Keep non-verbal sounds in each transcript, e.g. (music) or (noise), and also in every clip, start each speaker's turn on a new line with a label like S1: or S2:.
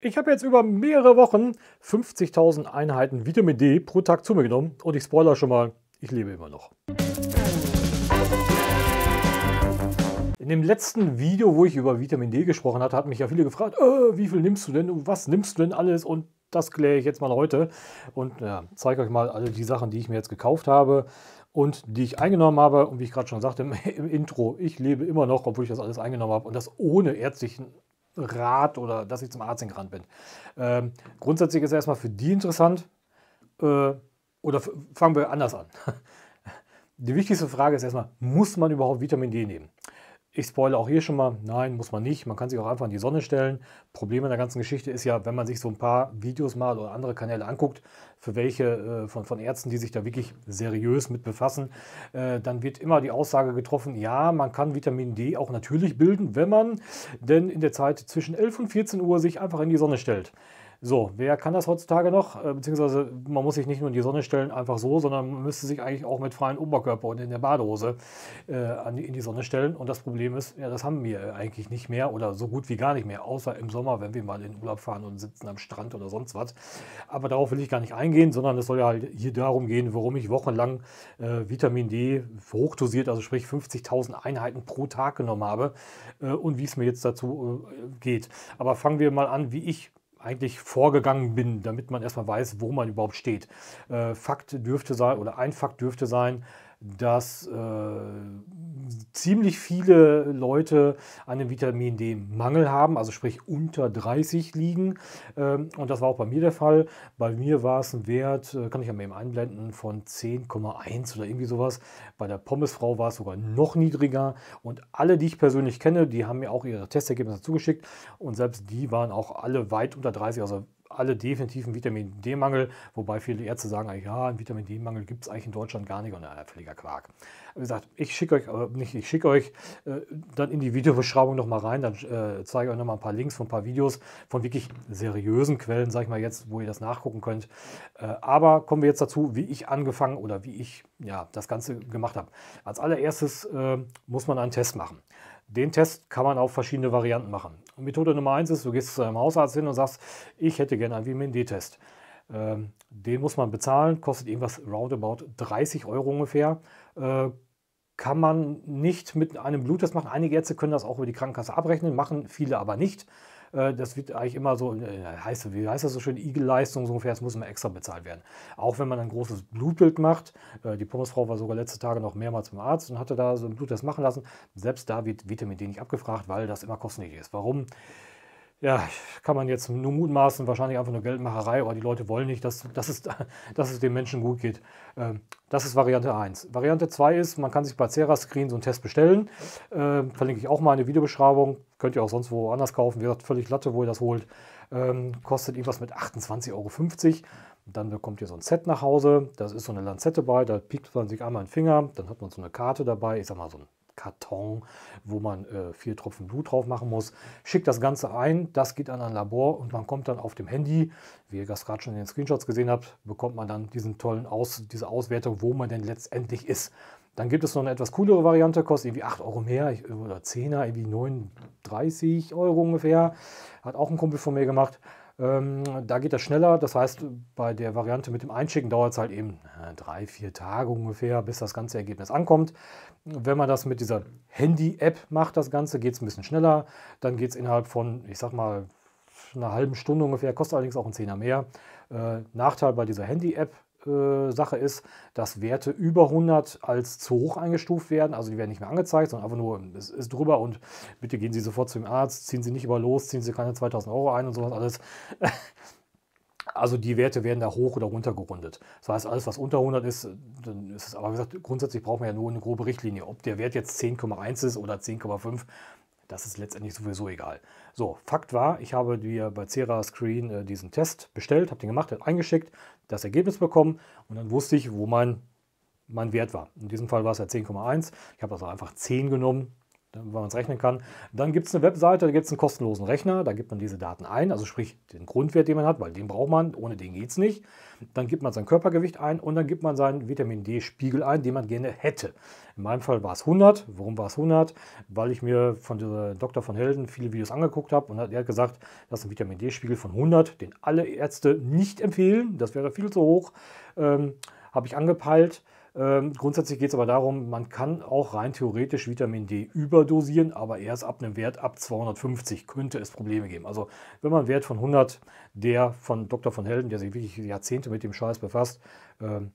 S1: Ich habe jetzt über mehrere Wochen 50.000 Einheiten Vitamin D pro Tag zu mir genommen und ich spoiler schon mal, ich lebe immer noch. In dem letzten Video, wo ich über Vitamin D gesprochen hatte, hatten mich ja viele gefragt, äh, wie viel nimmst du denn und was nimmst du denn alles und das kläre ich jetzt mal heute und ja, zeige euch mal alle die Sachen, die ich mir jetzt gekauft habe und die ich eingenommen habe und wie ich gerade schon sagte im (laughs) Intro, ich lebe immer noch, obwohl ich das alles eingenommen habe und das ohne ärztlichen Rat oder dass ich zum Arzt hingerannt bin. Ähm, grundsätzlich ist es erstmal für die interessant, äh, oder fangen wir anders an. (laughs) Die wichtigste Frage ist erstmal, muss man überhaupt Vitamin D nehmen? Ich spoile auch hier schon mal, nein, muss man nicht. Man kann sich auch einfach in die Sonne stellen. Problem in der ganzen Geschichte ist ja, wenn man sich so ein paar Videos mal oder andere Kanäle anguckt, für welche äh, von, von Ärzten, die sich da wirklich seriös mit befassen, äh, dann wird immer die Aussage getroffen, ja, man kann Vitamin D auch natürlich bilden, wenn man denn in der Zeit zwischen 11 und 14 Uhr sich einfach in die Sonne stellt. So, wer kann das heutzutage noch? Äh, beziehungsweise man muss sich nicht nur in die Sonne stellen, einfach so, sondern man müsste sich eigentlich auch mit freiem Oberkörper und in der Badehose äh, in die Sonne stellen. Und das Problem ist, ja, das haben wir eigentlich nicht mehr oder so gut wie gar nicht mehr, außer im Sommer, wenn wir mal in den Urlaub fahren und sitzen am Strand oder sonst was. Aber darauf will ich gar nicht eingehen, sondern es soll ja halt hier darum gehen, warum ich wochenlang äh, Vitamin D hochdosiert, also sprich 50.000 Einheiten pro Tag genommen habe äh, und wie es mir jetzt dazu äh, geht. Aber fangen wir mal an, wie ich eigentlich vorgegangen bin, damit man erstmal weiß, wo man überhaupt steht. Äh, Fakt dürfte sein, oder ein Fakt dürfte sein, dass äh, ziemlich viele Leute einen Vitamin D-Mangel haben, also sprich unter 30 liegen. Ähm, und das war auch bei mir der Fall. Bei mir war es ein Wert, äh, kann ich ja mal eben einblenden, von 10,1 oder irgendwie sowas. Bei der Pommesfrau war es sogar noch niedriger. Und alle, die ich persönlich kenne, die haben mir auch ihre Testergebnisse zugeschickt. Und selbst die waren auch alle weit unter 30, also alle definitiv einen Vitamin D-Mangel, wobei viele Ärzte sagen, ja, einen Vitamin D-Mangel gibt es eigentlich in Deutschland gar nicht und ein völliger Quark. Wie gesagt, ich schicke euch, äh, nicht ich schicke euch, äh, dann in die Videobeschreibung nochmal rein, dann äh, zeige ich euch nochmal ein paar Links von ein paar Videos von wirklich seriösen Quellen, sage ich mal jetzt, wo ihr das nachgucken könnt. Äh, aber kommen wir jetzt dazu, wie ich angefangen oder wie ich ja, das Ganze gemacht habe. Als allererstes äh, muss man einen Test machen. Den Test kann man auf verschiedene Varianten machen. Methode Nummer eins ist, du gehst zu einem Hausarzt hin und sagst, ich hätte gerne einen Vitamin D-Test. Ähm, den muss man bezahlen, kostet irgendwas roundabout 30 Euro ungefähr. Äh, kann man nicht mit einem Bluttest machen. Einige Ärzte können das auch über die Krankenkasse abrechnen, machen viele aber nicht. Äh, das wird eigentlich immer so, äh, heißt, wie heißt das so schön, Igelleistung so ungefähr, das muss immer extra bezahlt werden. Auch wenn man ein großes Blutbild macht, äh, die Pommesfrau war sogar letzte Tage noch mehrmals beim Arzt und hatte da so ein Bluttest machen lassen, selbst da wird Vitamin D nicht abgefragt, weil das immer kostenpflichtig ist. Warum? ja, kann man jetzt nur mutmaßen, wahrscheinlich einfach nur Geldmacherei, aber die Leute wollen nicht, dass, dass, es, (laughs) dass es den Menschen gut geht. Ähm, das ist Variante 1. Variante 2 ist, man kann sich bei Zera-Screen so einen Test bestellen. Ähm, verlinke ich auch mal in der Videobeschreibung. Könnt ihr auch sonst wo anders kaufen. Wird völlig Latte, wo ihr das holt. Ähm, kostet irgendwas mit 28,50 Euro. Dann bekommt ihr so ein Set nach Hause. Das ist so eine Lanzette bei. Da piekt man sich einmal einen Finger. Dann hat man so eine Karte dabei. Ich sag mal so ein Karton, wo man äh, vier Tropfen Blut drauf machen muss. Schickt das Ganze ein, das geht an ein Labor und man kommt dann auf dem Handy, wie ihr das gerade schon in den Screenshots gesehen habt, bekommt man dann diesen tollen Aus, diese Auswertung, wo man denn letztendlich ist. Dann gibt es noch eine etwas coolere Variante, kostet irgendwie 8 Euro mehr oder 10er, irgendwie 39 Euro ungefähr. Hat auch ein Kumpel von mir gemacht. Ähm, da geht das schneller. Das heißt, bei der Variante mit dem Einschicken dauert es halt eben drei, vier Tage ungefähr, bis das ganze Ergebnis ankommt. Wenn man das mit dieser Handy-App macht, das Ganze, geht es ein bisschen schneller. Dann geht es innerhalb von, ich sag mal, einer halben Stunde ungefähr, kostet allerdings auch ein Zehner mehr. Äh, Nachteil bei dieser Handy-App äh, Sache ist, dass Werte über 100 als zu hoch eingestuft werden. Also die werden nicht mehr angezeigt, sondern einfach nur, es ist drüber und bitte gehen Sie sofort zum Arzt, ziehen Sie nicht über los, ziehen Sie keine 2000 Euro ein und sowas alles. (laughs) Also die Werte werden da hoch oder runter gerundet. Das heißt, alles, was unter 100 ist, dann ist es aber gesagt, grundsätzlich brauchen wir ja nur eine grobe Richtlinie. Ob der Wert jetzt 10,1 ist oder 10,5, das ist letztendlich sowieso egal. So, Fakt war, ich habe dir bei Cera Screen äh, diesen Test bestellt, habe den gemacht, habe eingeschickt, das Ergebnis bekommen und dann wusste ich, wo mein, mein Wert war. In diesem Fall war es ja 10,1. Ich habe also einfach 10 genommen, wenn man es rechnen kann. Dann gibt es eine Webseite, da gibt es einen kostenlosen Rechner, da gibt man diese Daten ein, also sprich den Grundwert, den man hat, weil den braucht man, ohne den geht es nicht. Dann gibt man sein Körpergewicht ein und dann gibt man seinen Vitamin D-Spiegel ein, den man gerne hätte. In meinem Fall war es 100. Warum war es 100? Weil ich mir von Dr. von Helden viele Videos angeguckt habe und er hat gesagt, das ist ein Vitamin D-Spiegel von 100, den alle Ärzte nicht empfehlen, das wäre viel zu hoch, ähm, habe ich angepeilt. Ähm, grundsätzlich geht es aber darum, man kann auch rein theoretisch Vitamin D überdosieren, aber erst ab einem Wert ab 250 könnte es Probleme geben. Also wenn man einen Wert von 100, der von Dr. von Helden, der sich wirklich Jahrzehnte mit dem Scheiß befasst, ähm,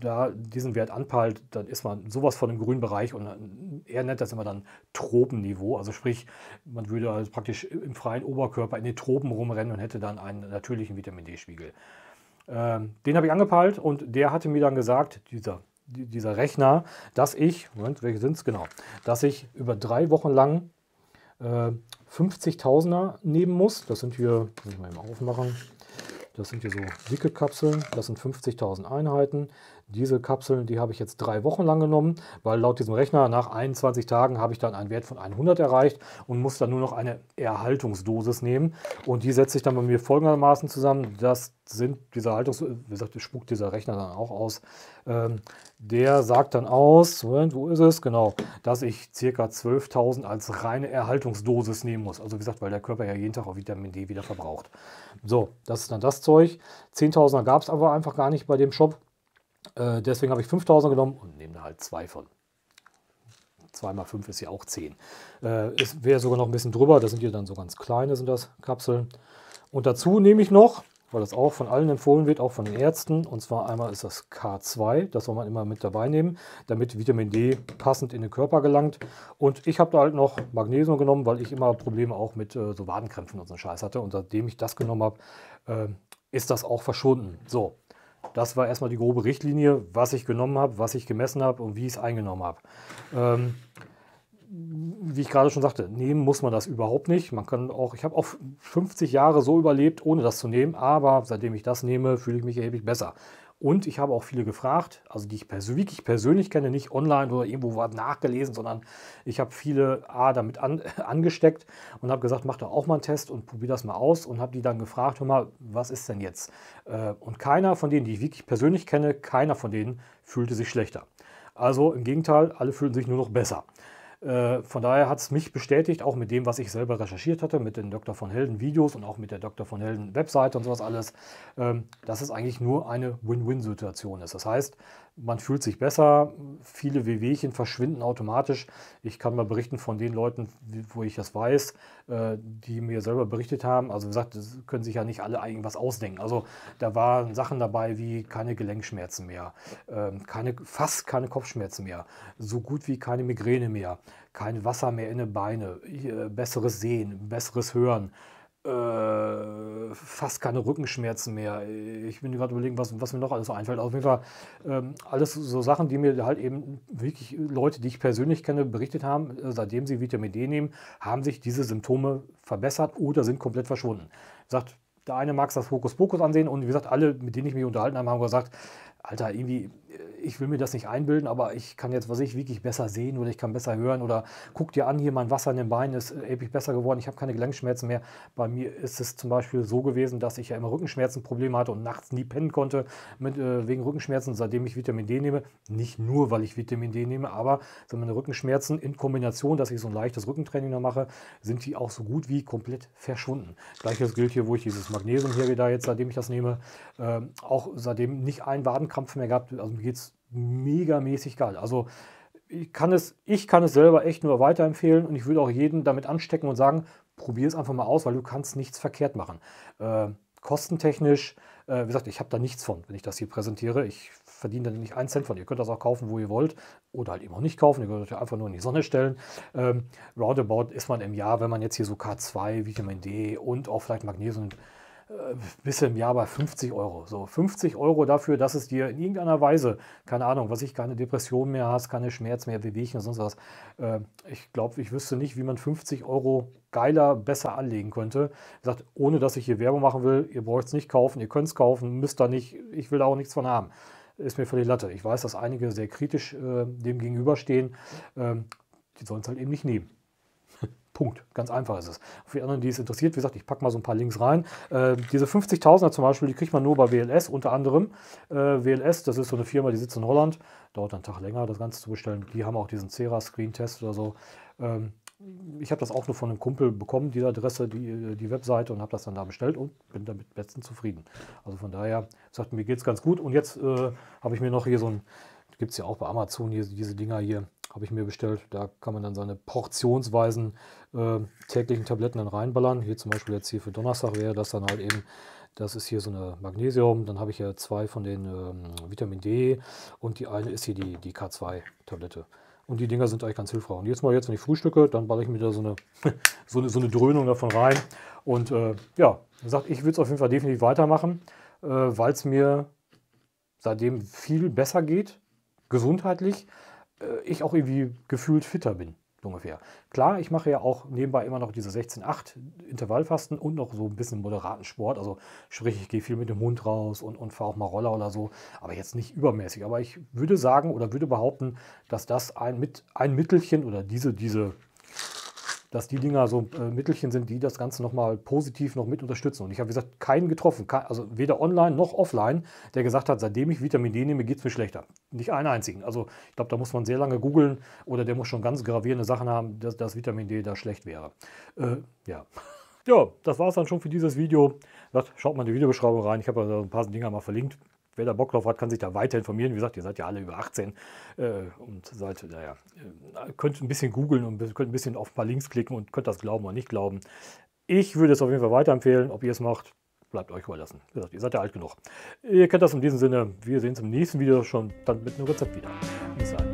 S1: da diesen Wert anpeilt, dann ist man sowas von im grünen Bereich und äh, er nennt das immer dann Tropenniveau. Also sprich, man würde also praktisch im freien Oberkörper in den Tropen rumrennen und hätte dann einen natürlichen Vitamin D-Spiegel. Ähm, den habe ich angepeilt und der hatte mir dann gesagt, dieser, dieser Rechner, dass ich, Moment, welche sind es genau, dass ich über drei Wochen lang äh, 50.000er nehmen muss. Das sind hier, muss ich mal eben aufmachen, das sind hier so dicke Kapseln, das sind 50.000 Einheiten. Diese Kapseln, die habe ich jetzt drei Wochen lang genommen, weil laut diesem Rechner nach 21 Tagen habe ich dann einen Wert von 100 erreicht und muss dann nur noch eine Erhaltungsdosis nehmen. Und die setze ich dann bei mir folgendermaßen zusammen. Das sind diese Haltungs... Wie gesagt, spuckt dieser Rechner dann auch aus. Ähm, der sagt dann aus, Moment, wo ist es? Genau, dass ich ca. 12.000 als reine Erhaltungsdosis nehmen muss. Also wie gesagt, weil der Körper ja jeden Tag auch Vitamin D wieder verbraucht. So, das ist dann das Zeug. 10.000er gab es aber einfach gar nicht bei dem Shop äh, deswegen habe ich 5000 genommen und nehme da halt zwei von. 2 mal 5 ist ja auch 10. Äh, es wäre sogar noch ein bisschen drüber, das sind hier dann so ganz kleine sind das Kapseln. Und dazu nehme ich noch, weil das auch von allen empfohlen wird, auch von den Ärzten, und zwar einmal ist das K2, das soll man immer mit dabei nehmen, damit Vitamin D passend in den Körper gelangt. Und ich habe da halt noch Magnesium genommen, weil ich immer Probleme auch mit äh, so Wadenkrämpfen und so Scheiß hatte. Und seitdem ich das genommen habe, äh, ist das auch verschwunden. So, das war erstmal die grobe Richtlinie, was ich genommen habe, was ich gemessen habe und wie ich es eingenommen habe. Ähm, wie ich gerade schon sagte, nehmen muss man das überhaupt nicht. Man kann auch, ich habe auch 50 Jahre so überlebt, ohne das zu nehmen, aber seitdem ich das nehme, fühle ich mich erheblich besser. Und ich habe auch viele gefragt, also die ich persönlich, persönlich kenne, nicht online oder irgendwo nachgelesen, sondern ich habe viele A damit an, (laughs) angesteckt und habe gesagt, mach doch auch mal einen Test und probier das mal aus und habe die dann gefragt, hör mal, was ist denn jetzt? Äh, und keiner von denen, die ich wirklich persönlich kenne, keiner von denen fühlte sich schlechter. Also im Gegenteil, alle fühlten sich nur noch besser. Äh, von daher hat es mich bestätigt, auch mit dem, was ich selber recherchiert hatte, mit den Dr. von Helden Videos und auch mit der Dr. von Helden Webseite und sowas alles, ähm, dass es eigentlich nur eine Win-Win-Situation ist. Das heißt, man fühlt sich besser, viele Wehwehchen verschwinden automatisch. Ich kann mal berichten von den Leuten, wo ich das weiß, äh, die mir selber berichtet haben. Also wie gesagt, das können sich ja nicht alle irgendwas ausdenken. Also da waren Sachen dabei wie keine Gelenkschmerzen mehr, ähm, keine, fast keine Kopfschmerzen mehr, so gut wie keine Migräne mehr, kein Wasser mehr in den Beine, besseres Sehen, besseres Hören. Äh, fast keine Rückenschmerzen mehr. Ich bin gerade überlegen, was, was, mir noch alles so einfällt. Also auf jeden Fall ähm, alles so Sachen, die mir halt eben wirklich Leute, die ich persönlich kenne, berichtet haben, äh, seitdem sie Vitamin D nehmen, haben sich diese Symptome verbessert oder sind komplett verschwunden. Sagt, der eine mag das Hokuspokus ansehen und wie gesagt, alle, mit denen ich mich unterhalten habe, haben gesagt, Alter, irgendwie äh, ich will mir das nicht einbilden, aber ich kann jetzt, was ich wirklich besser sehen oder ich kann besser hören oder guck dir an, hier mein Wasser in den Beinen ist ewig besser geworden, ich habe keine Gelenkschmerzen mehr. Bei mir ist es zum Beispiel so gewesen, dass ich ja immer Rückenschmerzenprobleme hatte und nachts nie pennen konnte mit, äh, wegen Rückenschmerzen, seitdem ich Vitamin D nehme. Nicht nur, weil ich Vitamin D nehme, aber meine Rückenschmerzen in Kombination, dass ich so ein leichtes Rückentraining da mache, sind die auch so gut wie komplett verschwunden. Gleiches gilt hier, wo ich dieses Magnesium hier wieder jetzt, seitdem ich das nehme, äh, auch seitdem nicht einen Wadenkrampf mehr gehabt. Also mir geht es megamäßig geil. Also ich kann, es, ich kann es selber echt nur weiterempfehlen und ich würde auch jeden damit anstecken und sagen, probier es einfach mal aus, weil du kannst nichts verkehrt machen. Äh, kostentechnisch, äh, wie gesagt, ich habe da nichts von, wenn ich das hier präsentiere. Ich verdiene da nicht einen Cent von. Ihr könnt das auch kaufen, wo ihr wollt oder halt eben auch nicht kaufen. Ihr könnt euch einfach nur in die Sonne stellen. Ähm, roundabout ist man im Jahr, wenn man jetzt hier so K2, Vitamin D und auch vielleicht Magnesium äh, bis im Jahr bei 50 Euro. So 50 Euro dafür, dass es dir in irgendeiner Weise, keine Ahnung, was ich, keine Depression mehr hast, keine Schmerz mehr, Bewegchen, sonst was. Äh, ich glaube, ich wüsste nicht, wie man 50 Euro geiler, besser anlegen könnte. Wie gesagt, ohne dass ich hier Werbung machen will, ihr braucht es nicht kaufen, ihr könnt es kaufen, müsst da nicht, ich will da auch nichts von haben. Ist mir völlig Latte. Ich weiß, dass einige sehr kritisch äh, dem gegenüberstehen. Ähm, die sollen es halt eben nicht nehmen. (laughs) Punkt. Ganz einfach ist es. Für die anderen, die es interessiert, wie gesagt, ich packe mal so ein paar Links rein. Äh, diese 50.000er zum Beispiel, die kriegt man nur bei WLS unter anderem. Äh, WLS, das ist so eine Firma, die sitzt in Holland. Dauert einen Tag länger, das Ganze zu bestellen. Die haben auch diesen Cera-Screen-Test oder so. Ähm, ich habe das auch nur von einem Kumpel bekommen, diese Adresse, die, äh, die Webseite und habe das dann da bestellt und bin damit letzten zufrieden. Also von daher, sagt mir geht es ganz gut. Und jetzt äh, habe ich mir noch hier so ein, gibt es ja auch bei Amazon hier diese Dinger hier, habe ich mir bestellt. Da kann man dann seine portionsweisen äh, täglichen Tabletten dann reinballern. Hier zum Beispiel jetzt hier für Donnerstag wäre das dann halt eben, das ist hier so eine Magnesium, dann habe ich ja zwei von den ähm, Vitamin D und die eine ist hier die, die K2-Tablette. Und die Dinger sind eigentlich ganz hilfreich. Und jetzt mal jetzt, wenn ich frühstücke, dann balle ich mir da so eine, (laughs) so eine, so eine Dröhnung davon rein. Und äh, ja, sagt, ich würde es auf jeden Fall definitiv weitermachen, äh, weil es mir seitdem viel besser geht, gesundheitlich. Äh, ich auch irgendwie gefühlt fitter bin, ungefähr. Klar, ich mache ja auch nebenbei immer noch diese 16-8 Intervallfasten und noch so ein bisschen moderaten Sport. Also sprich, ich gehe viel mit dem Hund raus und, und fahre auch mal Roller oder so, aber jetzt nicht übermäßig. Aber ich würde sagen oder würde behaupten, dass das ein, mit, ein Mittelchen oder diese, diese dass die Dinger so äh, Mittelchen sind, die das Ganze nochmal positiv noch mit unterstützen. Und ich habe, wie gesagt, keinen getroffen, kein, also weder online noch offline, der gesagt hat, seitdem ich Vitamin D nehme, geht es mir schlechter. Nicht einen einzigen. Also ich glaube, da muss man sehr lange googeln oder der muss schon ganz gravierende Sachen haben, dass, dass Vitamin D da schlecht wäre. Äh, ja. (laughs) Ja, das war es dann schon für dieses Video. Schaut mal in die Videobeschreibung rein. Ich habe da also ein paar Dinger mal verlinkt. Wer da Bock drauf hat, kann sich da weiter informieren. Wie gesagt, ihr seid ja alle über 18 äh, und seid, naja, äh, könnt ein bisschen googeln und könnt ein bisschen auf ein paar Links klicken und könnt das glauben oder nicht glauben. Ich würde es auf jeden Fall weiterempfehlen. Ob ihr es macht, bleibt euch überlassen. Wie gesagt, ihr seid ja alt genug. Ihr kennt das in diesem Sinne. Wir sehen uns im nächsten Video schon dann mit einem Rezept wieder. Bis dann.